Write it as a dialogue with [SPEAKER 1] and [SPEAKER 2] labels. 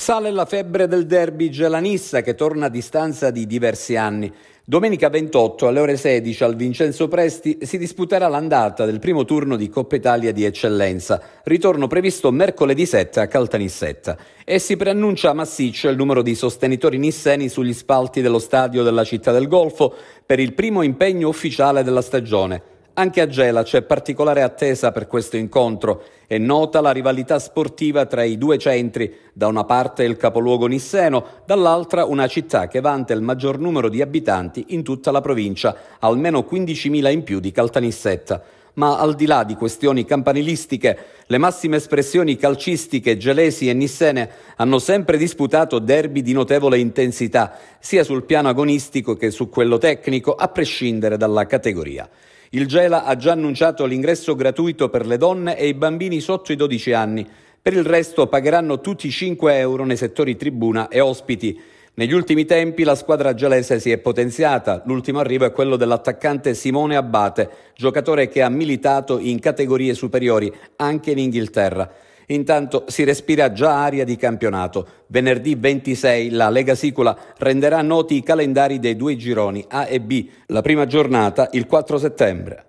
[SPEAKER 1] Sale la febbre del derby gelanissa che torna a distanza di diversi anni. Domenica 28 alle ore 16 al Vincenzo Presti si disputerà l'andata del primo turno di Coppa Italia di eccellenza, ritorno previsto mercoledì 7 a Caltanissetta. E si preannuncia massiccio il numero di sostenitori nisseni sugli spalti dello stadio della città del Golfo per il primo impegno ufficiale della stagione. Anche a Gela c'è particolare attesa per questo incontro. È nota la rivalità sportiva tra i due centri, da una parte il capoluogo nisseno, dall'altra una città che vanta il maggior numero di abitanti in tutta la provincia, almeno 15.000 in più di Caltanissetta. Ma al di là di questioni campanilistiche, le massime espressioni calcistiche gelesi e nissene hanno sempre disputato derby di notevole intensità, sia sul piano agonistico che su quello tecnico, a prescindere dalla categoria. Il Gela ha già annunciato l'ingresso gratuito per le donne e i bambini sotto i 12 anni. Per il resto pagheranno tutti i 5 euro nei settori tribuna e ospiti. Negli ultimi tempi la squadra gelese si è potenziata, l'ultimo arrivo è quello dell'attaccante Simone Abbate, giocatore che ha militato in categorie superiori anche in Inghilterra. Intanto si respira già aria di campionato. Venerdì 26 la Lega Sicula renderà noti i calendari dei due gironi A e B, la prima giornata il 4 settembre.